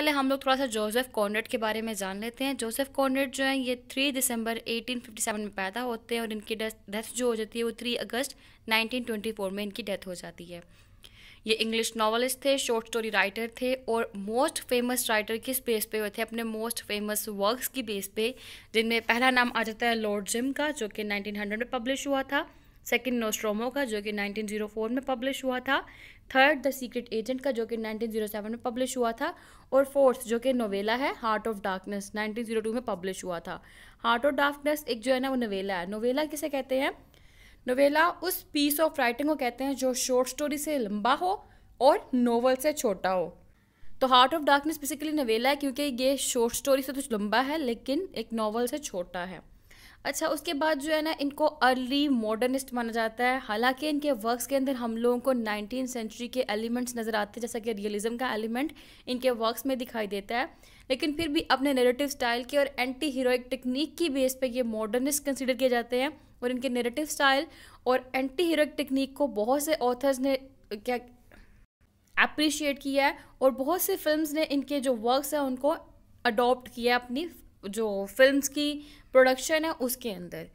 पहले हम लोग थोड़ा सा जोसेफ कॉन्रेड के बारे में जान लेते हैं जोसेफ कॉन्रेड जो है ये थ्री दिसंबर 1857 में पैदा होते हैं और इनकी डेथ जो हो जाती है वो थ्री अगस्त 1924 में इनकी डेथ हो जाती है ये इंग्लिश नॉवलिस्ट थे शॉर्ट स्टोरी राइटर थे और मोस्ट फेमस राइटर किस बेस पे हुए थे अपने मोस्ट फेमस वर्क्स की बेस पे जिनमें पहला नाम आ जाता है लॉर्ड जिम का जो कि 1900 में पब्लिश हुआ था सेकेंड नोस्ट्रोमो का जो कि 1904 में पब्लिश हुआ था थर्ड द सीक्रेट एजेंट का जो कि 1907 में पब्लिश हुआ था और फोर्थ जो कि नोवेला है हार्ट ऑफ डार्कनेस 1902 में पब्लिश हुआ था हार्ट ऑफ डार्कनेस एक जो है ना वो नोवेला है नोवेला किसे कहते हैं नोवेला उस पीस ऑफ राइटिंग को कहते हैं जो शॉर्ट स्टोरी से लंबा हो और नोवल से छोटा हो तो heart of darkness basically novella है क्योंकि ये शॉर्ट स्टोरी से तो लंबा है लेकिन एक नावल से छोटा है अच्छा उसके बाद जो है ना इनको अर्ली मॉडर्निस्ट माना जाता है हालांकि इनके वर्क्स के अंदर हम लोगों को नाइनटीन सेंचुरी के एलिमेंट्स नज़र आते हैं जैसा कि रियलिज्म का एलिमेंट इनके वर्क्स में दिखाई देता है लेकिन फिर भी अपने नेरेटिव स्टाइल के और एंटी हीरोइक टेक्निक की बेस पर ये मॉडर्निस्ट कंसिडर किए जाते हैं और इनके नेरेटिव स्टाइल और एंटी हीरोइक टेक्निक को बहुत से ऑथर्स ने क्या अप्रिशिएट किया है और बहुत से फिल्म ने इनके जो वर्क्स हैं उनको अडॉप्ट किया अपनी जो फिल्म्स की प्रोडक्शन है उसके अंदर